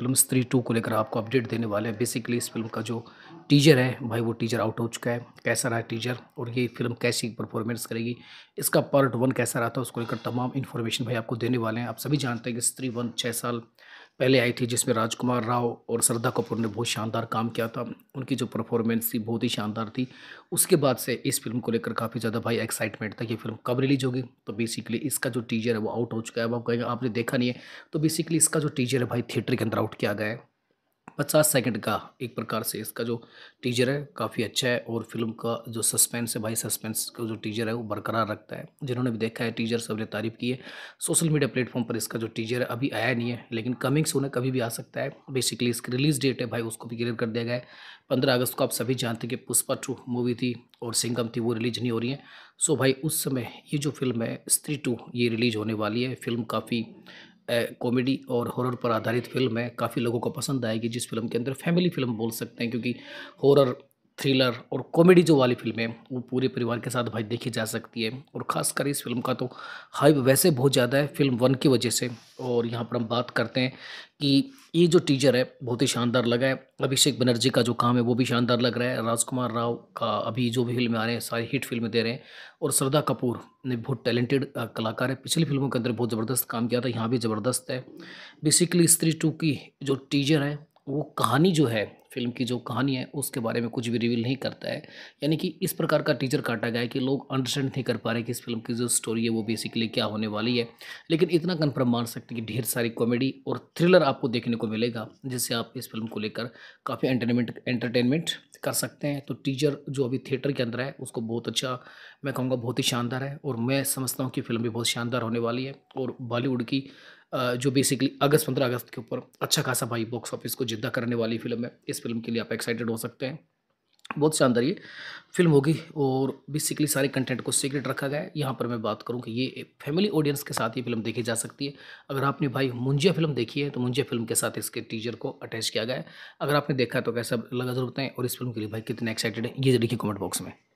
film स्त्री to को लेकर आपको अपडेट देने वाले हैं बेसिकली इस फिल्म का जो टीजर है भाई वो टीजर आउट हो चुका है कैसा रहा टीजर और ये फिल्म कैसी परफॉर्मेंस करेगी इसका पार्ट वन कैसा रहा था उसको लेकर तमाम इन्फॉर्मेशन भाई आपको देने वाले हैं आप सभी जानते हैं कि स्त्री वन छः साल पहले आई थी जिसमें राजकुमार राव और श्रद्धा कपूर ने बहुत शानदार काम किया था उनकी जो परफॉर्मेंस थी बहुत ही शानदार थी उसके बाद से इस फिल्म को लेकर काफ़ी ज़्यादा भाई एक्साइटमेंट था कि फिल्म कब रिलीज होगी तो बेसिकली इसका जो टीजर है वो आउट हो चुका है अब आप कहेंगे आपने देखा नहीं है तो बेसिकली इसका जो टीजर है भाई थिएटर के अंदर आउट किया गया है पचास सेकंड का एक प्रकार से इसका जो टीजर है काफ़ी अच्छा है और फिल्म का जो सस्पेंस है भाई सस्पेंस का जो टीजर है वो बरकरार रखता है जिन्होंने भी देखा है टीजर सबने तारीफ की है सोशल मीडिया प्लेटफॉर्म पर इसका जो टीजर है अभी आया नहीं है लेकिन कमिंग सोने कभी भी आ सकता है बेसिकली इसकी रिलीज डेट है भाई उसको भी क्लियर कर दिया गया है पंद्रह अगस्त को आप सभी जानते हैं कि पुष्पा टू मूवी थी और सिंगम थी वो रिलीज नहीं हो रही है सो भाई उस समय ये जो फिल्म है स्त्री टू ये रिलीज होने वाली है फिल्म काफ़ी कॉमेडी और हॉरर पर आधारित फिल्म है काफ़ी लोगों को पसंद आएगी जिस फिल्म के अंदर फैमिली फिल्म बोल सकते हैं क्योंकि हॉरर थ्रिलर और कॉमेडी जो वाली फिल्में वो पूरे परिवार के साथ भाई देखी जा सकती है और ख़ासकर इस फिल्म का तो हाइप वैसे बहुत ज़्यादा है फिल्म वन की वजह से और यहाँ पर हम बात करते हैं कि ये जो टीजर है बहुत ही शानदार लगा है अभिषेक बनर्जी का जो काम है वो भी शानदार लग रहा है राजकुमार राव का अभी जो भी फिल्में आ रहे हैं सारी हिट फिल्में दे रहे हैं और श्रद्धा कपूर ने बहुत टैलेंटेड कलाकार है पिछली फिल्मों के अंदर बहुत ज़बरदस्त काम किया था यहाँ भी ज़बरदस्त है बेसिकली स्त्री टू की जो टीजर है वो कहानी जो है फिल्म की जो कहानी है उसके बारे में कुछ भी रिवील नहीं करता है यानी कि इस प्रकार का टीचर काटा गया है कि लोग अंडरस्टैंड नहीं कर पा रहे कि इस फिल्म की जो स्टोरी है वो बेसिकली क्या होने वाली है लेकिन इतना कन्फर्म मान सकते हैं कि ढेर सारी कॉमेडी और थ्रिलर आपको देखने को मिलेगा जिससे आप इस फिल्म को लेकर काफ़ी एंटरटेनमेंट एंटरटेनमेंट कर सकते हैं तो टीचर जो अभी थिएटर के अंदर है उसको बहुत अच्छा मैं कहूँगा बहुत ही शानदार है और मैं समझता हूँ कि फिल्म भी बहुत शानदार होने वाली है और बॉलीवुड की जो बेसिकली अगस्त पंद्रह अगस्त के ऊपर अच्छा खासा भाई बॉक्स ऑफिस को जिद्दा करने वाली फिल्म है इस फिल्म के लिए आप एक्साइटेड हो सकते हैं बहुत शानदार ये फिल्म होगी और बेसिकली सारे कंटेंट को सीक्रेट रखा गया है यहाँ पर मैं बात करूँ कि ये फैमिली ऑडियंस के साथ ये फिल्म देखी जा सकती है अगर आपने भाई मुंजिया फिल्म देखी है तो मुंजिया फिल्म के साथ इसके टीजर को अटैच किया गया है अगर आपने देखा तो कैसा लगा जरूरत है और इस फिल्म के लिए भाई कितने एक्साइटेड है ये देखिए कमेंट बॉक्स में